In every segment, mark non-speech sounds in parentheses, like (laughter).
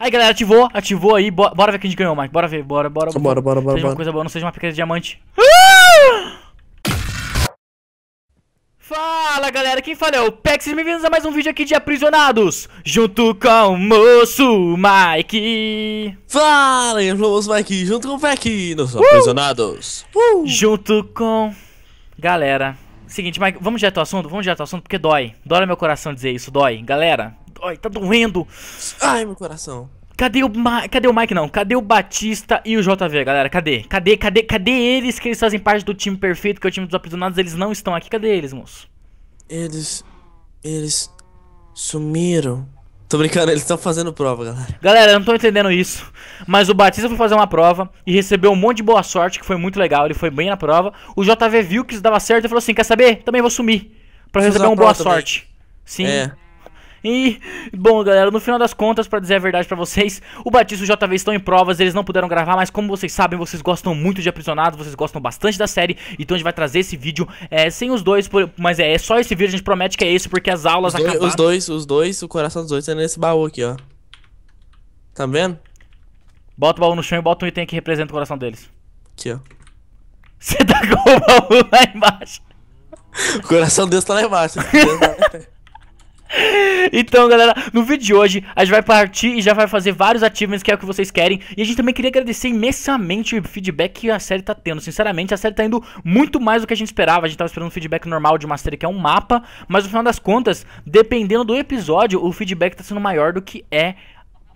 Aí, galera, ativou, ativou aí. Bora, bora ver quem a gente ganhou, Mike. Bora ver, bora, bora. Bora, bora, bora. bora seja bora. uma coisa boa, não seja uma pequena diamante. Ah! Fala galera, quem fala é o Pex, bem-vindos a mais um vídeo aqui de Aprisionados Junto com o Moço Mike Fala, eu sou o Moço Mike, junto com o Peck, nós uh! Aprisionados uh! Junto com... Galera, seguinte Mike, vamos direto ao assunto, vamos direto ao assunto porque dói Dói meu coração dizer isso, dói Galera, Ai, tá doendo. Ai, meu coração. Cadê o, Ma... cadê o Mike, não? Cadê o Batista e o JV, galera? Cadê? Cadê, cadê, cadê eles que eles fazem parte do time perfeito, que é o time dos aprisionados? Eles não estão aqui. Cadê eles, moço? Eles... Eles... Sumiram. Tô brincando, eles estão fazendo prova, galera. Galera, eu não tô entendendo isso. Mas o Batista foi fazer uma prova e recebeu um monte de boa sorte, que foi muito legal. Ele foi bem na prova. O JV viu que isso dava certo e falou assim: quer saber? Também vou sumir. Pra receber uma boa também. sorte. Sim. É. E, bom, galera, no final das contas, para dizer a verdade para vocês, o Batista e o JV estão em provas, eles não puderam gravar, mas como vocês sabem, vocês gostam muito de Aprisionado, vocês gostam bastante da série, então a gente vai trazer esse vídeo é, sem os dois, por, mas é, é, só esse vídeo, a gente promete que é isso porque as aulas os dois, acabaram. Os dois, os dois, o coração dos dois é nesse baú aqui, ó. Tá vendo? Bota o baú no chão e bota um item que representa o coração deles. Aqui, ó. Você (laughs) tá com o baú lá embaixo. O coração deles tá lá embaixo. (laughs) Então, galera, no vídeo de hoje a gente vai partir e já vai fazer vários achievements que é o que vocês querem. E a gente também queria agradecer imensamente o feedback que a série tá tendo. Sinceramente, a série tá indo muito mais do que a gente esperava. A gente tava esperando um feedback normal de uma série que é um mapa, mas no final das contas, dependendo do episódio, o feedback tá sendo maior do que é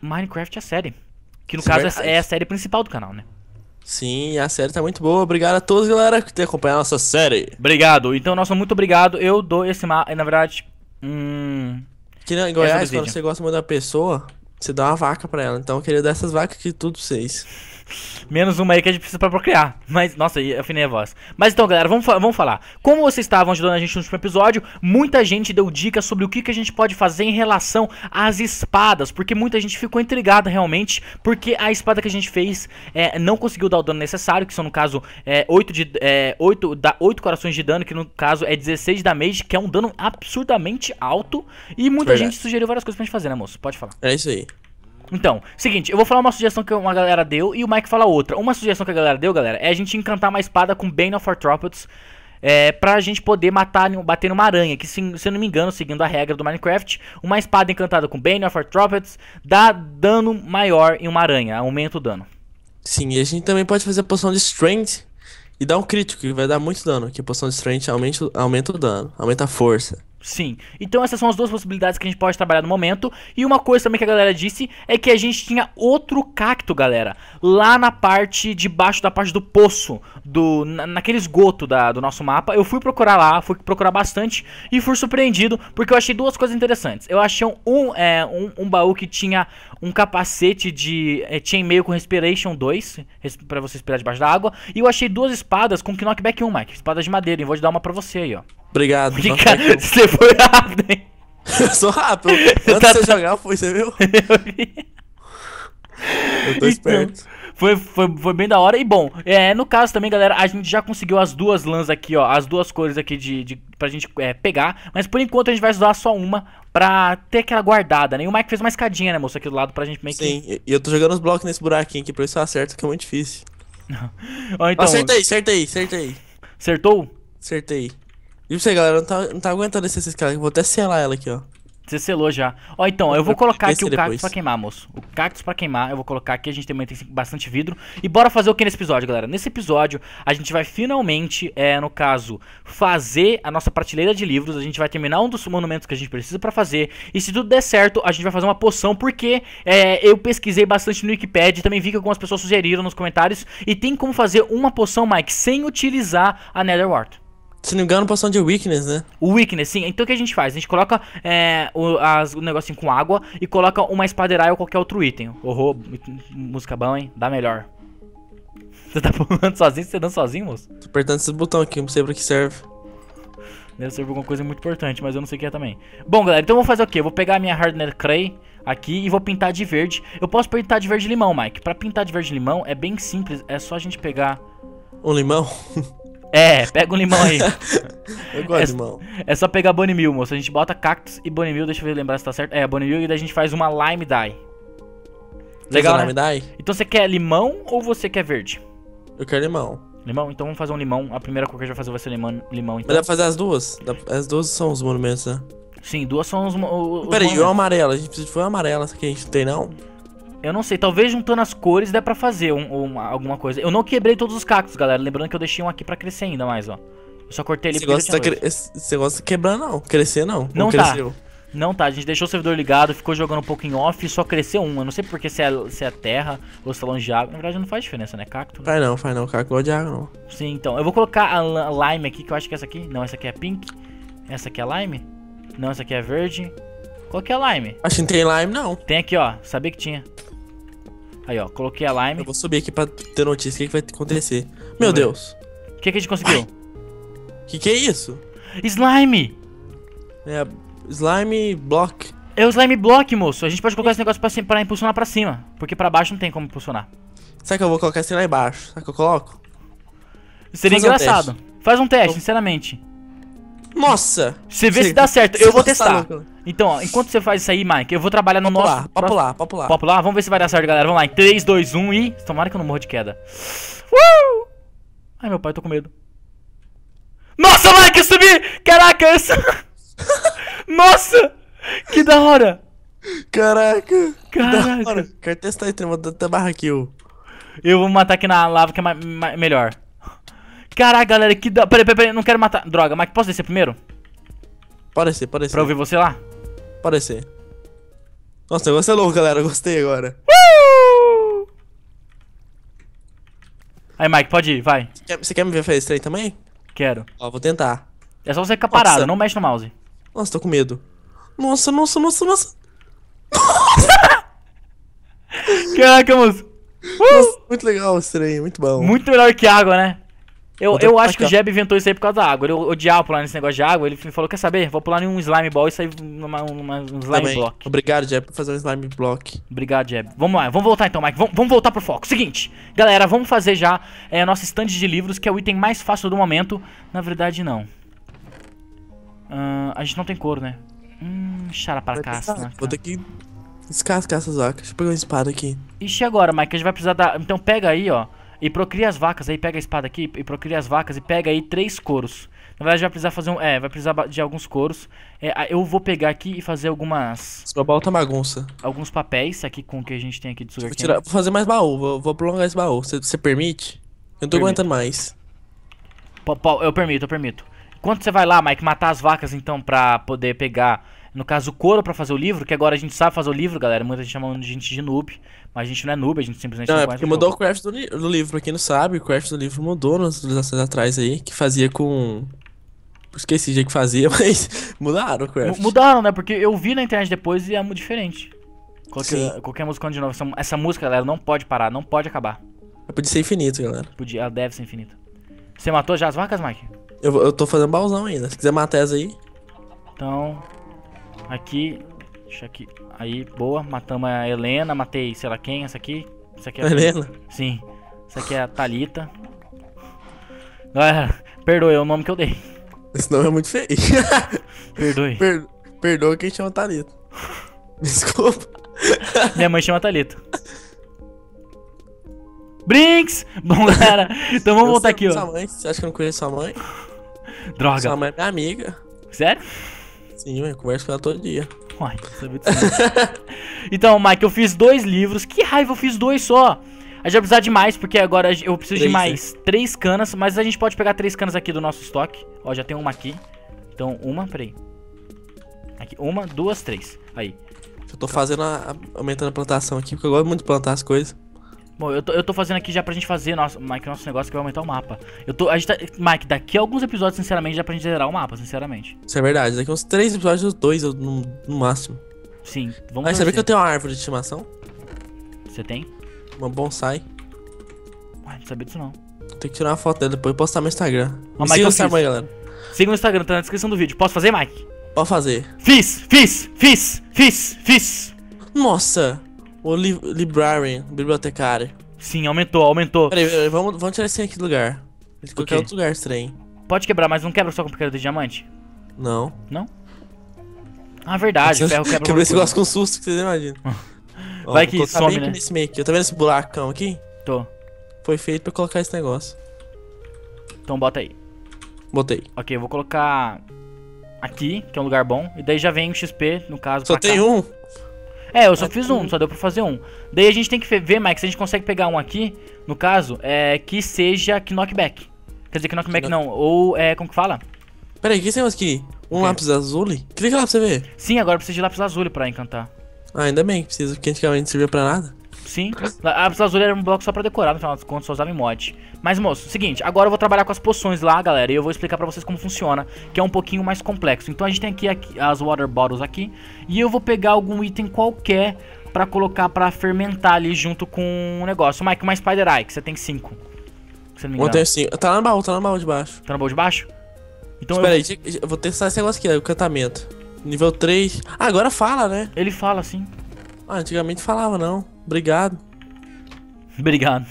Minecraft a série. Que no é caso é, é a série principal do canal, né? Sim, a série tá muito boa. Obrigado a todos, galera, que ter acompanhado a nossa série. Obrigado. Então, nossa, muito obrigado. Eu dou esse mapa. Na verdade, Hum. Que em Goiás, é quando você gosta muito da pessoa, você dá uma vaca pra ela. Então eu queria dar essas vacas aqui tudo pra vocês. Menos uma aí que a gente precisa pra procriar. Mas, nossa, eu afinei a voz. Mas então, galera, vamos, vamos falar. Como vocês estavam ajudando a gente no último episódio, muita gente deu dicas sobre o que, que a gente pode fazer em relação às espadas. Porque muita gente ficou intrigada realmente. Porque a espada que a gente fez é, não conseguiu dar o dano necessário, que são, no caso, é, 8, de, é, 8, dá 8 corações de dano, que no caso é 16 da damage, que é um dano absurdamente alto. E muita Verdade. gente sugeriu várias coisas pra gente fazer, né, moço? Pode falar. É isso aí. Então, seguinte, eu vou falar uma sugestão que uma galera deu e o Mike fala outra. Uma sugestão que a galera deu, galera, é a gente encantar uma espada com Bane of Arthropods é, pra gente poder matar, bater numa aranha, que se, se eu não me engano, seguindo a regra do Minecraft, uma espada encantada com Bane of Arthropods dá dano maior em uma aranha, aumenta o dano. Sim, e a gente também pode fazer a poção de Strength e dar um crítico, que vai dar muito dano, que a poção de Strength aumenta, aumenta o dano, aumenta a força. Sim. Então essas são as duas possibilidades que a gente pode trabalhar no momento. E uma coisa também que a galera disse é que a gente tinha outro cacto, galera, lá na parte de baixo da parte do poço, do na, naquele esgoto da, do nosso mapa. Eu fui procurar lá, fui procurar bastante e fui surpreendido porque eu achei duas coisas interessantes. Eu achei um, é, um, um, baú que tinha um capacete de é, chain meio com Respiration 2, para você respirar debaixo da água. E eu achei duas espadas com knockback 1, Mike. Espadas de madeira, e vou te dar uma pra você aí, ó. Obrigado. Obrigado. (laughs) Você foi rápido, hein? eu sou rápido. (laughs) Antes tá, de você jogar, foi, você viu? (laughs) eu vi. Eu tô então, esperto. Então, foi, foi, foi bem da hora. E bom, é, no caso também, galera, a gente já conseguiu as duas lãs aqui, ó. As duas cores aqui de, de, pra gente é, pegar. Mas por enquanto a gente vai usar só uma pra ter aquela guardada, né? E o Mike fez uma escadinha, né, moço, aqui do lado pra gente meio Sim, que. Sim, e eu tô jogando os blocos nesse buraquinho aqui pra isso eu acerto, que é muito difícil. ó, então... Acertei, acertei, acertei. Acertou? Acertei. E você, galera, não tá, não tá aguentando esse, esses caras. Vou até selar ela aqui, ó. Você selou já. Ó, então, eu vou colocar aqui o cactus pra queimar, moço. O cactus pra queimar, eu vou colocar aqui. A gente também tem bastante vidro. E bora fazer o que nesse episódio, galera? Nesse episódio, a gente vai finalmente, é, no caso, fazer a nossa prateleira de livros. A gente vai terminar um dos monumentos que a gente precisa pra fazer. E se tudo der certo, a gente vai fazer uma poção, porque é, eu pesquisei bastante no Wikipedia. Também vi que algumas pessoas sugeriram nos comentários. E tem como fazer uma poção, Mike, sem utilizar a Nether Wart. Se não me engano, poção de weakness, né? O weakness, sim. Então o que a gente faz? A gente coloca é, o, as, o negocinho com água e coloca uma espaderai ou qualquer outro item. Horror, música bom, hein? Dá melhor. (laughs) Você tá pulando sozinho? Você tá dança sozinho, moço? Tô apertando esse botão aqui, não sei pra que serve. Deve servir alguma coisa muito importante, mas eu não sei o que é também. Bom, galera, então eu vou fazer o quê? Eu vou pegar a minha Hardened Clay aqui e vou pintar de verde. Eu posso pintar de verde limão, Mike. Pra pintar de verde limão é bem simples, é só a gente pegar... Um limão? (laughs) É, pega um limão aí. (laughs) eu gosto é, de limão. É só pegar Bonimil, moço. A gente bota cactus e Bonimil, deixa eu lembrar se tá certo. É, Bonimil e daí a gente faz uma lime dye. Legal, né? lime dye? Então você quer limão ou você quer verde? Eu quero limão. Limão? Então vamos fazer um limão. A primeira coisa que a gente vai fazer vai ser limão, limão então. Mas dá então. pra fazer as duas? As duas são os monumentos, né? Sim, duas são os, os Peraí, e o amarelo? A gente precisa de uma amarela, essa que a gente tem, não? Eu não sei, talvez juntando as cores dê pra fazer um, uma, alguma coisa. Eu não quebrei todos os cactos, galera. Lembrando que eu deixei um aqui pra crescer ainda mais, ó. Eu só cortei ele Você gosta, Você gosta de quebrar, não. Crescer, não. Não, tá. Não tá, a gente deixou o servidor ligado, ficou jogando um pouco em off e só cresceu um. Eu não sei porque se é, se é terra ou se é longe de água. Na verdade não faz diferença, né? Cacto. Né? Faz não, faz não. Cacto gosta de água, não. Sim, então. Eu vou colocar a lime aqui, que eu acho que é essa aqui. Não, essa aqui é pink. Essa aqui é lime. Não, essa aqui é verde. Qual que é lime? Acho que não tem lime, não. Tem aqui, ó. Sabia que tinha. Aí, ó, coloquei a Lime. Eu vou subir aqui pra ter notícia o que, que vai acontecer. Meu Deus. O que, que a gente conseguiu? O que, que é isso? Slime! É, slime block. É o slime block, moço. A gente pode colocar esse negócio pra, pra impulsionar pra cima. Porque pra baixo não tem como impulsionar. Será que eu vou colocar esse lá embaixo? Será que eu coloco? Seria Faz engraçado. Um Faz um teste, eu... sinceramente. Nossa! Você vê se dá certo. Eu vou tá testar. Então, ó, enquanto você faz isso aí, Mike, eu vou trabalhar no popular, nosso... Popular, popular, popular. Vamos ver se vai dar certo, galera. Vamos lá, em 3, 2, 1 e... Tomara que eu não morra de queda. Uh! Ai, meu pai, tô com medo. Nossa, Mike, eu subi! Caraca, essa. (laughs) Nossa! Que da hora! Caraca! Caraca! Hora. Quero testar esse trem, vou até barra kill. Eu vou matar aqui na lava que é melhor. Caraca, galera, que da... Peraí, peraí, peraí, não quero matar. Droga, Mike, posso descer primeiro? Pode ser, pode ser. Pra ouvir você lá? Pode ser. Nossa, o negócio é louco, galera. Gostei agora. Uh! Aí, Mike, pode ir, vai. Você quer, você quer me ver fazer isso aí também? Quero. Ó, vou tentar. É só você ficar nossa. parado, não mexe no mouse. Nossa, tô com medo. Nossa, nossa, nossa, nossa. Caraca, moço. Uh! Nossa, muito legal esse trem, muito bom. Muito melhor que água, né? Eu, eu acho que o Jeb inventou isso aí por causa da água. Ele odiava pular nesse negócio de água. Ele falou: Quer saber? Vou pular em um slime ball e sair numa, numa, um tá slime Também. block. Obrigado, Jeb, por fazer um slime block. Obrigado, Jeb. Vamos lá, vamos voltar então, Mike. Vamos, vamos voltar pro foco. Seguinte, galera, vamos fazer já é, nossa estante de livros, que é o item mais fácil do momento. Na verdade, não. Uh, a gente não tem couro, né? Hum, chara pra cá. Né? Vou ter que descascar essas vacas. Deixa eu pegar uma espada aqui. Ixi, agora, Mike, a gente vai precisar da. Então pega aí, ó. E procria as vacas aí, pega a espada aqui e procria as vacas e pega aí três coros. Na verdade vai precisar fazer um, é, vai precisar de alguns coros. É, eu vou pegar aqui e fazer algumas... Só balta bagunça. Alguns papéis aqui com o que a gente tem aqui de sugarcane. Vou, tirar, vou fazer mais baú, vou, vou prolongar esse baú. Você permite? Eu não tô permito. aguentando mais. P eu permito, eu permito. Quando você vai lá, Mike, matar as vacas então pra poder pegar no caso, o couro para fazer o livro, que agora a gente sabe fazer o livro, galera. Muita gente chama a gente de noob, mas a gente não é noob, a gente simplesmente não, não é porque mudou o craft do, li do, livro, pra quem não sabe, o craft do livro mudou nas atualizações atrás aí, que fazia com. Esqueci de que fazia, (laughs) mas mudaram o craft. M mudaram, né? Porque eu vi na internet depois e é muito diferente. Qualquer, qualquer música de novo. Essa música, galera, não pode parar, não pode acabar. Podia ser infinito, galera. Podia, ela deve ser infinita. Você matou já as vacas, Mike? Eu, eu tô fazendo baúzão ainda. Se quiser matar essa aí. Então, Aqui, deixa aqui. Aí, boa. Matamos a Helena, matei sei lá quem, essa aqui. Essa aqui é a Helena? Sim. Essa aqui é a Thalita. Galera, perdoe é o nome que eu dei. Esse nome é muito feio. (laughs) Perdoe. Per perdoa quem chama Thalita. Desculpa. Minha mãe chama Thalita. Brinks! Bom, galera, então vamos eu voltar aqui, ó. Mãe. Você acha que eu não conheço sua mãe? Droga. Sua mãe é minha amiga. Sério? Sim, eu converso com ela todo dia. Uai, (laughs) então, Mike, eu fiz dois livros. Que raiva, eu fiz dois só. A gente vai precisar de mais, porque agora eu preciso três, de mais três canas, mas a gente pode pegar três canas aqui do nosso estoque. Ó, já tem uma aqui. Então, uma, peraí. Aqui, uma, duas, três. Aí. Eu tô fazendo a, aumentando a plantação aqui, porque eu gosto muito de plantar as coisas. Bom, eu tô, eu tô fazendo aqui já pra gente fazer nosso, Mike, nosso negócio que vai aumentar o mapa. Eu tô. A gente tá, Mike, daqui a alguns episódios, sinceramente, já pra gente zerar o mapa, sinceramente. Isso é verdade. Daqui a uns três episódios, dois no, no máximo. Sim, vamos Aí, saber que eu tenho uma árvore de estimação? Você tem? Uma bonsai. Ué, não sabia disso não. Tem que tirar uma foto dela depois e postar no Instagram. Oh, siga o Instagram, galera. Siga no Instagram, tá na descrição do vídeo. Posso fazer, Mike? Pode fazer. Fiz, fiz, fiz, fiz, fiz. Nossa! O li librarian, bibliotecário. Sim, aumentou, aumentou. Peraí, peraí vamos, vamos tirar esse aqui do lugar. De qualquer outro lugar estranho. Pode quebrar, mas não quebra só com pequeno de diamante? Não. Não? Ah, verdade, (laughs) ferro quebra. Quebrou esse negócio com susto que vocês imaginam. (laughs) Vai Ó, que some, bem né? Aqui nesse meio aqui. Tá vendo esse buracão aqui? Tô. Foi feito pra colocar esse negócio. Então bota aí. Botei. Ok, eu vou colocar aqui, que é um lugar bom. E daí já vem o XP, no caso, Só tem cá. um? É, eu só é fiz um, só deu pra fazer um. Daí a gente tem que ver, Mike, se a gente consegue pegar um aqui, no caso, é, que seja knockback. Quer dizer, que knockback não, ou é, como que fala? Peraí, o que você tem aqui? Um lápis azul? Clica lá pra você ver. Sim, agora precisa de lápis azul pra encantar. Ah, ainda bem que precisa, porque antigamente não servia pra nada. Sim. As Azul era um bloco só pra decorar, no final das contas, só usava em mod. Mas, moço, seguinte, agora eu vou trabalhar com as poções lá, galera, e eu vou explicar pra vocês como funciona, que é um pouquinho mais complexo. Então a gente tem aqui, aqui as Water Bottles aqui, e eu vou pegar algum item qualquer pra colocar pra fermentar ali junto com o um negócio. Mike, uma Spider Eye, que você tem cinco. Se não me engano. Eu tenho cinco. Tá na baú, tá na baú de baixo. Tá na baú de baixo? Então Espera eu... aí, eu vou testar esse negócio aqui, né, o encantamento. Nível 3. Ah, agora fala, né? Ele fala, sim. Ah, antigamente falava, não. Obrigado. Obrigado.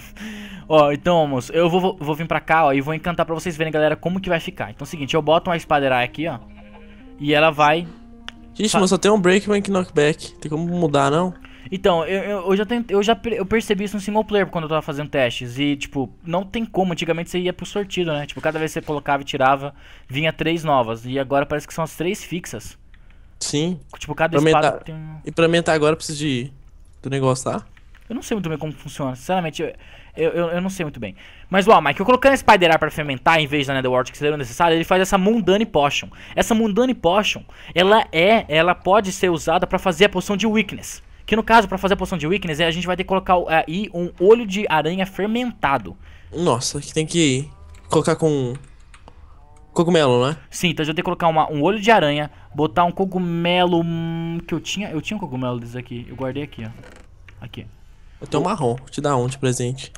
Ó, então, moço, eu vou, vou vir pra cá, ó, e vou encantar pra vocês verem, galera, como que vai ficar. Então é o seguinte, eu boto uma espadeiraia aqui, ó, e ela vai... Gente, moço, só tem um break, e knockback. Tem como mudar, não? Então, eu, eu, eu já, tentei, eu já eu percebi isso no single player quando eu tava fazendo testes. E, tipo, não tem como. Antigamente você ia pro sortido, né? Tipo, cada vez que você colocava e tirava, vinha três novas. E agora parece que são as três fixas. Sim. Tipo, cada pra espada tem... E pra aumentar agora eu preciso de do negócio, tá? Eu não sei muito bem como funciona, sinceramente, eu, eu, eu, não sei muito bem. Mas, ó, Mike, eu colocando a Spider-Ar pra fermentar em vez da Netherworld que seria necessário, ele faz essa Mundane Potion. Essa Mundane Potion, ela é, ela pode ser usada pra fazer a poção de Weakness. Que no caso, pra fazer a poção de Weakness, é, a gente vai ter que colocar aí é, um olho de aranha fermentado. Nossa, que tem que colocar com Cogumelo, né? Sim, então eu já tenho que colocar uma, um olho de aranha, botar um cogumelo hum, que eu tinha. Eu tinha um cogumelo desse aqui. Eu guardei aqui, ó. Aqui. Eu tenho um marrom. Vou te dar um de presente.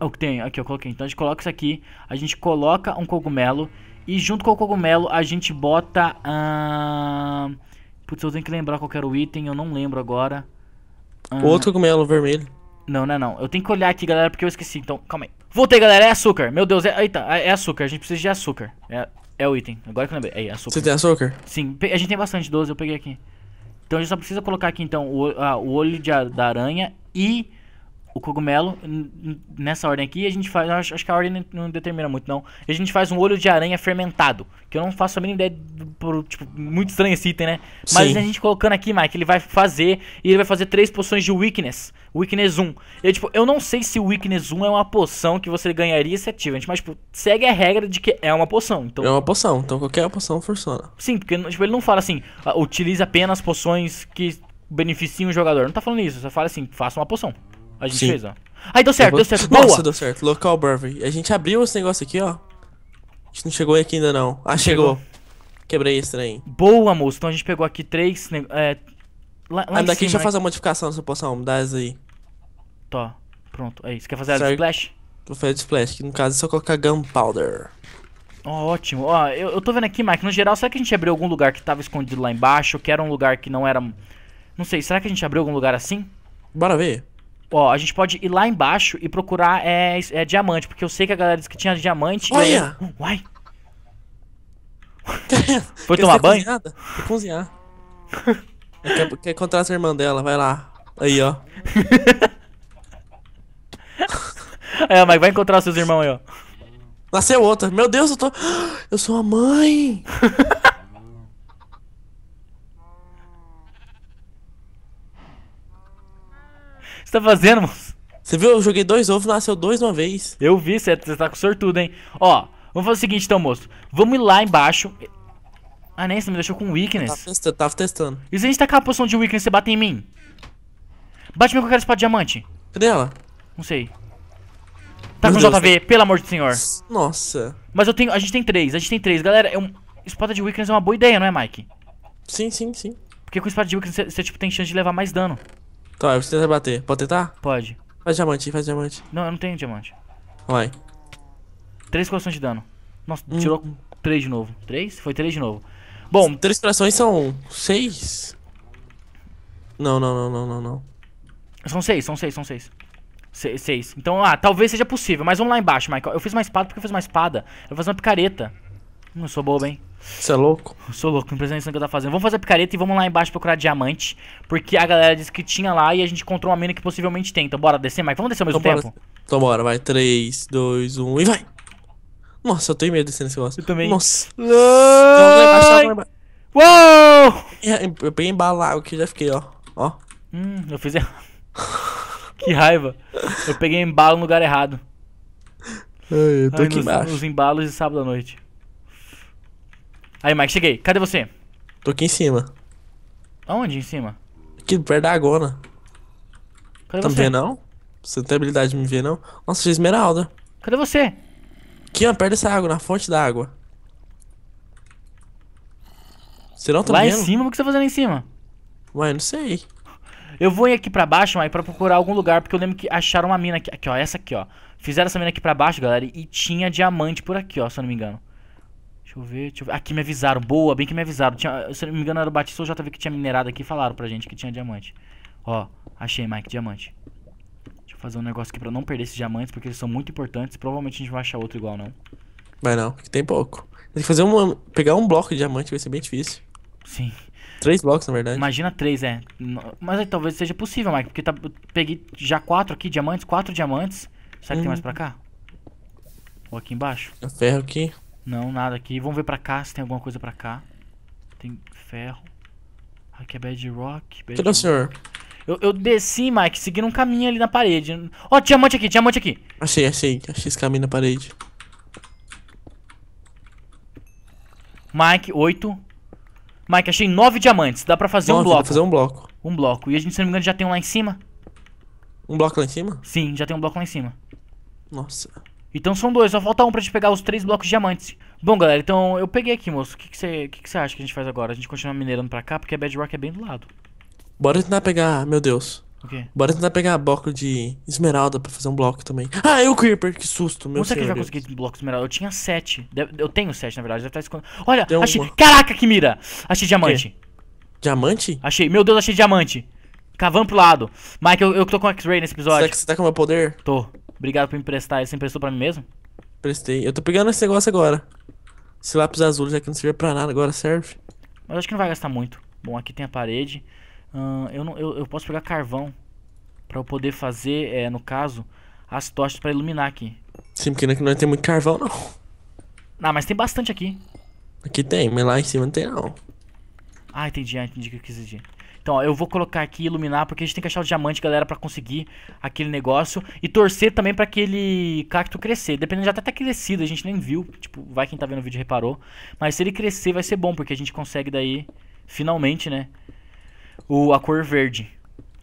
É o que tem. Aqui, eu coloquei. Então a gente coloca isso aqui. A gente coloca um cogumelo. E junto com o cogumelo a gente bota... Hum... Putz, eu tenho que lembrar qual era o item. Eu não lembro agora. Hum... Outro cogumelo vermelho. Não, não, é não. Eu tenho que olhar aqui, galera, porque eu esqueci. Então, calma aí. Voltei, galera. É açúcar. Meu Deus, é. Eita, é, é açúcar. A gente precisa de açúcar. É, é o item. Agora que eu lembrei. É, é açúcar. Você tem açúcar? Sim, a gente tem bastante, 12, eu peguei aqui. Então a gente só precisa colocar aqui, então, o, ah, o olho de, da aranha e o cogumelo nessa ordem aqui. A gente faz. Acho, acho que a ordem não determina muito, não. A gente faz um olho de aranha fermentado. Que eu não faço a mínima ideia do por, tipo, muito estranho esse item, né? Mas Sim. a gente colocando aqui, Mike, ele vai fazer. E ele vai fazer três poções de Weakness. Weakness 1. Eu, tipo, eu não sei se Weakness 1 é uma poção que você ganharia se ativa. É mas, tipo, segue a regra de que é uma poção. Então... É uma poção, então qualquer poção funciona. Sim, porque tipo, ele não fala assim, ah, utilize apenas poções que beneficiam o jogador. Não tá falando isso, só fala assim, faça uma poção. A gente Sim. fez, ó. Aí deu certo, deu certo. Nossa, Boa. deu certo. Local Burberry. A gente abriu esse negócio aqui, ó. A gente não chegou aqui ainda não. Ah, chegou. chegou. Quebrei esse trem. Boa, moço. Então a gente pegou aqui três. É, lá, lá ah, daqui cima, deixa eu fazer a modificação se poção. posso dá essa aí. Tá. Pronto. É isso. Quer fazer a de splash? Vou fazer a splash, que no caso é só colocar gunpowder. Oh, ótimo. Ó, oh, eu, eu tô vendo aqui, Mike, no geral, será que a gente abriu algum lugar que tava escondido lá embaixo? Que era um lugar que não era... Não sei, será que a gente abriu algum lugar assim? Bora ver. Ó, oh, a gente pode ir lá embaixo e procurar é, é diamante, porque eu sei que a galera disse que tinha diamante. Olha! E... Hum, uai! (laughs) Foi tomar banho? Cozinhada? Foi cozinhar. quer, quer encontrar essa irmã dela, vai lá. Aí, ó. é, (laughs) mas vai encontrar seus irmãos aí, ó. Nasceu outra. Meu Deus, eu tô. Eu sou a mãe! (laughs) você tá fazendo, moço? Você viu? Eu joguei dois ovos, nasceu dois uma vez. Eu vi, você tá com sortudo, hein? Ó, Vamos fazer o seguinte então, moço. Vamos ir lá embaixo. Ah, nem, você me deixou com weakness. Tava testando, tava testando. E se a gente tacar tá a poção de weakness, você bate em mim? Bate-me com aquela espada de diamante. Cadê ela? Não sei. Tá Meu com Deus, JV, pelo amor do senhor. Nossa. Mas eu tenho. A gente tem três, a gente tem três. Galera, é um, espada de weakness é uma boa ideia, não é, Mike? Sim, sim, sim. Porque com espada de weakness você tipo, tem chance de levar mais dano. Tá, eu preciso bater. Pode tentar? Pode. Faz diamante, faz diamante. Não, eu não tenho diamante. Vai. Três corações de dano. Nossa, hum. tirou três de novo. Três? Foi três de novo. Bom. Três corações são seis? Não, não, não, não, não, não. São seis, são seis, são seis. Se, seis. Então, ah, talvez seja possível. Mas vamos lá embaixo, Michael. Eu fiz uma espada porque eu fiz uma espada. Eu vou fazer uma picareta. Não hum, sou bobo, hein? Você é louco? Eu sou louco, saber o que eu tô fazendo. Vamos fazer a picareta e vamos lá embaixo procurar diamante. Porque a galera disse que tinha lá e a gente encontrou uma mina que possivelmente tem. Então bora descer, Michael. Vamos descer ao mesmo então, tempo? Bora. Então bora, vai. 3, 2, 1 e vai! Nossa, eu tenho medo desse negócio. Eu também. Nossa. Vamos Uou! É, eu, eu peguei embalado que já fiquei, ó. Ó. Hum, eu fiz errado. que raiva. Eu peguei embalo no lugar errado. Ai, eu tô Ai, aqui nos, embaixo. Os embalos de sábado à noite. Aí, Mike, cheguei. Cadê você? Tô aqui em cima. Aonde em cima? Aqui perto da agona. Cadê tá você? me vendo não? Você não tem habilidade de me ver não? Nossa, de esmeralda. Cadê você? Kian, perde essa água, na fonte da água. Você não tá Lá vendo? em cima? O que você tá fazendo em cima? Ué, não sei. Eu vou ir aqui pra baixo, mas pra procurar algum lugar, porque eu lembro que acharam uma mina aqui. Aqui, ó, essa aqui, ó. Fizeram essa mina aqui pra baixo, galera, e tinha diamante por aqui, ó, se eu não me engano. Deixa eu ver, deixa eu ver. Aqui me avisaram, boa, bem que me avisaram. Tinha, se eu não me engano, era o Batista ou o JV que tinha minerado aqui e falaram pra gente que tinha diamante. Ó, achei, Mike, diamante fazer um negócio aqui pra não perder esses diamantes, porque eles são muito importantes. Provavelmente a gente vai achar outro igual, não. Vai não, que tem pouco. Tem que fazer uma. Pegar um bloco de diamante vai ser bem difícil. Sim. Três blocos, na verdade. Imagina três, é. Mas aí, talvez seja possível, Mike, porque tá, peguei já quatro aqui, diamantes, quatro diamantes. Será que hum. tem mais uhum. pra cá? Ou aqui embaixo? Tem ferro aqui. Não, nada aqui. Vamos ver pra cá se tem alguma coisa pra cá. Tem ferro. Aqui é bedrock. bedrock. Cadê o senhor? Eu, eu desci, Mike, seguindo um caminho ali na parede. Ó, oh, diamante aqui, diamante aqui. Achei, achei. Achei esse caminho na parede. Mike, oito. Mike, achei nove diamantes. Dá pra fazer Nossa, um bloco. Dá pra fazer um bloco. Um bloco. E a gente, se não me engano, já tem um lá em cima. Um bloco lá em cima? Sim, já tem um bloco lá em cima. Nossa. Então são dois, só falta um pra gente pegar os três blocos de diamantes. Bom, galera, então eu peguei aqui, moço. O que você que que que acha que a gente faz agora? A gente continua minerando pra cá, porque a Bedrock é bem do lado. Bora tentar pegar, meu Deus. Bora tentar pegar bloco de esmeralda pra fazer um bloco também. Ah, eu Creeper, que susto, meu Como é que eu já consegui bloco de esmeralda? Eu tinha sete. eu tenho sete, na verdade. Deve estar escondendo. Olha, Deu achei. Uma. Caraca, que mira! Achei diamante. Diamante? Achei. Meu Deus, achei diamante. Cavando pro lado. Mike, eu, tô com X-Ray nesse tá episódio. Será que você tá com meu poder? Tô. Obrigado por me emprestar. Você emprestou pra mim mesmo? Prestei. Eu tô pegando esse negócio agora. Esse lápis azul já que não serve pra nada, agora serve. Mas acho que não vai gastar muito. Bom, aqui tem a parede eu, não, eu, eu posso pegar carvão para eu poder fazer, é, no caso, as tochas para iluminar aqui. Sim, porque é não tem muito carvão, não. Ah, mas tem bastante aqui. Aqui tem, mas lá em cima não tem, não. Ah, entendi, ah, entendi o que eu quis dizer. Então, ó, eu vou colocar aqui iluminar, porque a gente tem que achar o diamante, galera, para conseguir aquele negócio. E torcer também para aquele cacto crescer. Dependendo, já tá até crescido, a gente nem viu. Tipo, vai quem tá vendo o vídeo reparou. Mas se ele crescer, vai ser bom, porque a gente consegue daí, finalmente, né, o, a cor verde.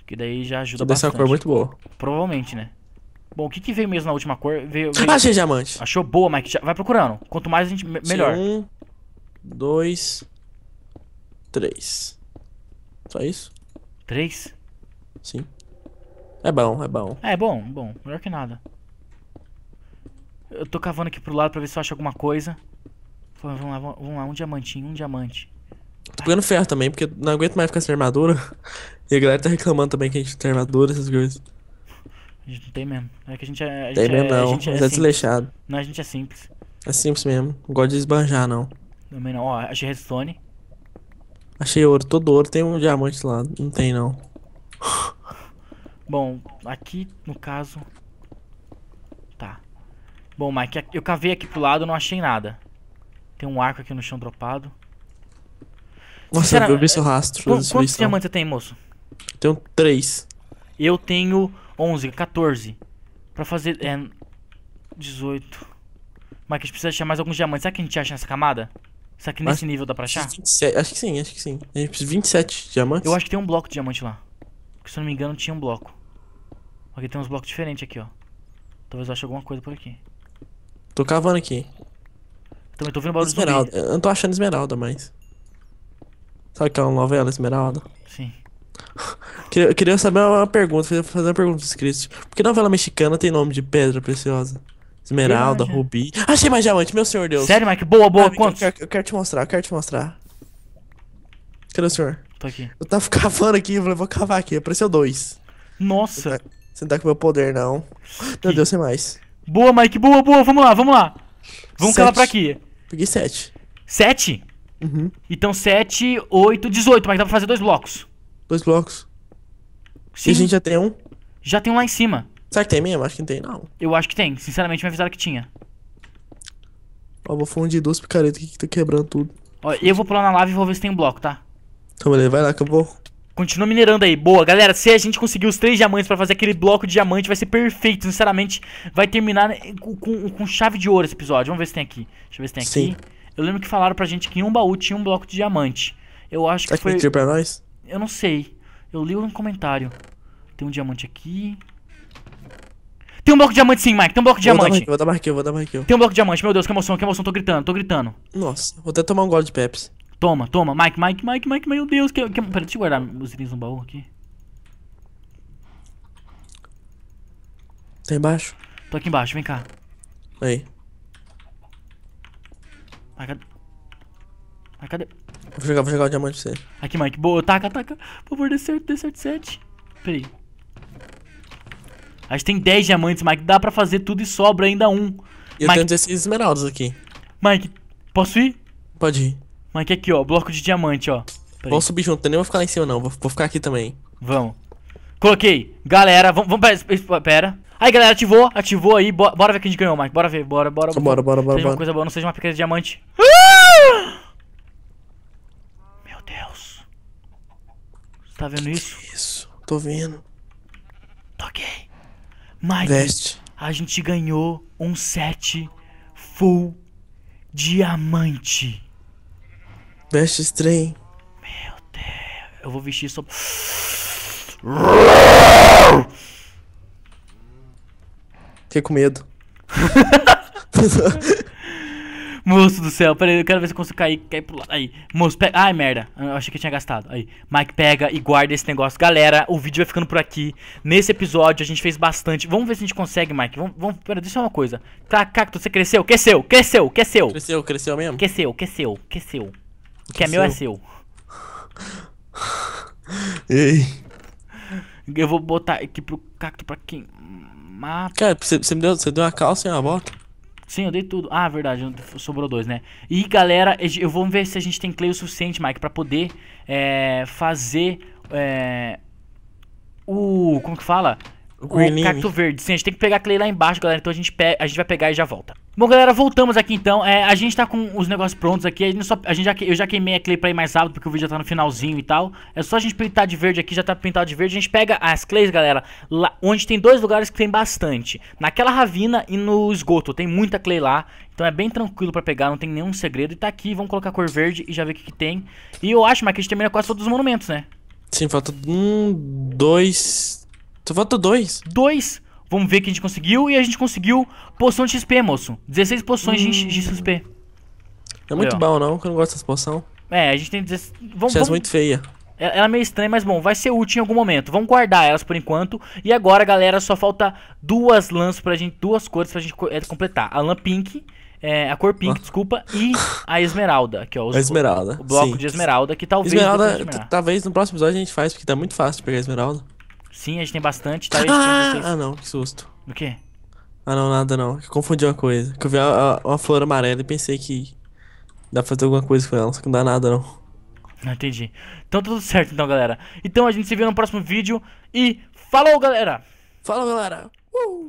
Que daí já ajuda Dessa bastante. Essa cor muito boa. Provavelmente, né? Bom, o que, que veio mesmo na última cor? Veio, veio... Achei diamante. Achou boa, Mike. Vai procurando. Quanto mais a gente, melhor. Um, dois, três. Só isso? Três? Sim. É bom, é bom. É bom, bom. Melhor que nada. Eu tô cavando aqui pro lado pra ver se eu acho alguma coisa. Vamos lá, vamos lá. Um diamantinho, um diamante. Tô pegando ferro também, porque não aguento mais ficar sem armadura. E a galera tá reclamando também que a gente tem armadura, essas coisas. A gente não tem mesmo. É que a gente é. A gente tem mesmo, é, não. A gente é, é desleixado. Não, a gente é simples. É simples mesmo. Não gosto de esbanjar, não. Também não. Ó, achei redstone. Achei ouro. Todo ouro tem um diamante lá. Não tem, não. Bom, aqui, no caso... Tá. Bom, Mike, eu cavei aqui pro lado não achei nada. Tem um arco aqui no chão dropado. Nossa, Será... eu vi seu é, rastro. Qu quantos diamantes você tem, moço? Tenho três. Eu tenho 11, 14. Pra fazer. É. 18. Mas a gente precisa achar mais alguns diamantes. Será que a gente acha nessa camada? Será que nesse acho... nível dá pra achar? 27, acho que sim, acho que sim. A gente precisa de 27 diamantes. Eu acho que tem um bloco de diamante lá. Porque, se eu não me engano, tinha um bloco. Aqui tem uns blocos diferentes aqui, ó. Talvez eu ache alguma coisa por aqui. Tô cavando aqui. Também tô ouvindo barulho esmeralda. de zumbi. Eu não tô achando esmeralda mais. Sabe aquela novela Esmeralda? Sim. (laughs) queria, queria saber uma pergunta, queria fazer uma pergunta pros inscritos. Por que novela mexicana tem nome de pedra preciosa? Esmeralda, Verdade. rubi. Achei mais diamante, meu senhor Deus. Sério, Mike? Boa, boa, ah, quanto? Eu, eu, quero te mostrar, eu quero te mostrar. Cadê o senhor? Tô tá aqui. Eu tava cavando aqui, eu falei, vou cavar aqui. Apareceu dois. Nossa. Você tá, não tá, com meu poder, não. Que... Meu Deus, sem mais. Boa, Mike, boa, boa. Vamos lá, vamos lá. Vamos sete. cavar pra aqui. Peguei sete. Sete? Uhum. Então 7, 8, 18, mas dá pra fazer dois blocos. Dois blocos. Sim. E a gente já tem um? Já tem um lá em cima. Será que tem mesmo? Acho que não tem, não. Eu acho que tem. Sinceramente, me avisaram que tinha. Ó, vou fundir duas picaretas que tá quebrando tudo. Ó, eu vou pular na lava e vou ver se tem um bloco, tá? Então, beleza. Vai lá que eu vou. Continua minerando aí. Boa, galera. Se a gente conseguir os três diamantes pra fazer aquele bloco de diamante, vai ser perfeito. Sinceramente, vai terminar né, com, com, com chave de ouro esse episódio. Vamos ver se tem aqui. Deixa eu ver se tem aqui. Sim. Eu lembro que falaram pra gente que em um baú tinha um bloco de diamante. Eu acho Será que, foi. pra nós? Eu não sei. Eu li um comentário. Tem um diamante aqui. Tem um bloco de diamante sim, Mike. Tem um bloco de vou diamante. Dar, vou dar mais aqui, vou dar mais Tem um bloco de diamante. Meu Deus, que emoção, que emoção. Tô gritando, tô gritando. Nossa, vou até tomar um gole de Pepsi. Toma, toma. Mike, Mike, Mike, Mike, meu Deus. Que, que... Pera, deixa eu guardar os itens no baú aqui. Tá embaixo? Tô aqui embaixo, vem cá. Aí. Ah, cadê? cadê? Vou jogar, vou jogar o diamante pra você. Aqui, Mike. Boa, taca, taca. Por favor, dê certo, dê certo, sete. Peraí. A gente tem 10 diamantes, Mike. Dá pra fazer tudo e sobra ainda um. E eu Mike... tenho 16 esmeraldas aqui. Mike, posso ir? Pode ir. Mike, aqui, ó. Bloco de diamante, ó. Peraí. Vamos subir junto. Eu nem vou ficar lá em cima, não. Vou, vou ficar aqui também. Vamos. Coloquei. Galera, vamos... vamos pera. Aí, galera, ativou, ativou aí. Bora, bora ver quem a gente ganhou, Mike. Bora ver, bora, bora. Bora, bora, bora. bora seja bora. uma coisa boa, não seja uma pequena diamante. Ah! Meu Deus. Você tá vendo que isso? Que é isso, tô vendo. Toquei. Mike, Veste. a gente ganhou um set full diamante. Veste estranho. Meu Deus. Eu vou vestir só... Fiquei com medo. (laughs) Moço do céu, peraí, eu quero ver se eu consigo cair, cair pro lado. Aí, moço, pega. Ai, merda, eu achei que eu tinha gastado. Aí, Mike pega e guarda esse negócio. Galera, o vídeo vai ficando por aqui. Nesse episódio a gente fez bastante. Vamos ver se a gente consegue, Mike. Vamos, vamos pera, deixa eu uma coisa. Tá, Cacto, você cresceu? Cresceu, cresceu, cresceu. Cresceu, cresceu mesmo? Cresceu, cresceu, cresceu. O que é meu é seu. (laughs) Ei. Eu vou botar aqui pro cacto pra queimar. Cara, você, você me deu, você deu uma calça e uma bota? Sim, eu dei tudo. Ah, verdade, sobrou dois, né? E galera, eu vou ver se a gente tem clay o suficiente, Mike, pra poder é, fazer. É, o. Como que fala? o, o cacto verde. Sim, a gente tem que pegar aquele lá embaixo, galera. Então a gente, a gente vai pegar e já volta. Bom, galera, voltamos aqui então. É, a gente tá com os negócios prontos aqui. A gente só, a gente já, eu já queimei a clay pra ir mais rápido, porque o vídeo já tá no finalzinho e tal. É só a gente pintar de verde aqui, já tá pintado de verde. A gente pega as clays, galera, lá, onde tem dois lugares que tem bastante. Naquela ravina e no esgoto. Tem muita clay lá. Então é bem tranquilo pra pegar, não tem nenhum segredo. E tá aqui, vamos colocar cor verde e já ver o que, que tem. E eu acho, mas que a gente termina quase todos os monumentos, né? Sim, falta um, dois, só falta dois. Dois. Vamos ver o que a gente conseguiu. E a gente conseguiu poção de XP, moço. 16 poções hum. de XP. É muito bom, não? Que eu não gosto dessa poção. É, a gente tem 16. Vamos, vamos... muito feia. É, ela é meio estranha, mas bom, vai ser útil em algum momento. Vamos guardar elas por enquanto. E agora, galera, só falta duas lãs pra gente. Duas cores pra gente é, completar. A lã pink. É, a cor pink, ah. desculpa, e a esmeralda, que é o a esmeralda, o bloco sim. de esmeralda, que talvez... Esmeralda, talvez no próximo episódio a gente faz, porque tá muito fácil de pegar a esmeralda. Sim, a gente tem bastante, tá? Ah, ah, não, que susto. O quê? Ah, não, nada não. Confundi uma coisa. Que eu vi a, a, uma flor amarela e pensei que dá pra fazer alguma coisa com ela, só que não dá nada não. Não ah, entendi. Então tá tudo certo então, galera. Então a gente se vê no próximo vídeo e falou, galera! Falou, galera! Uh!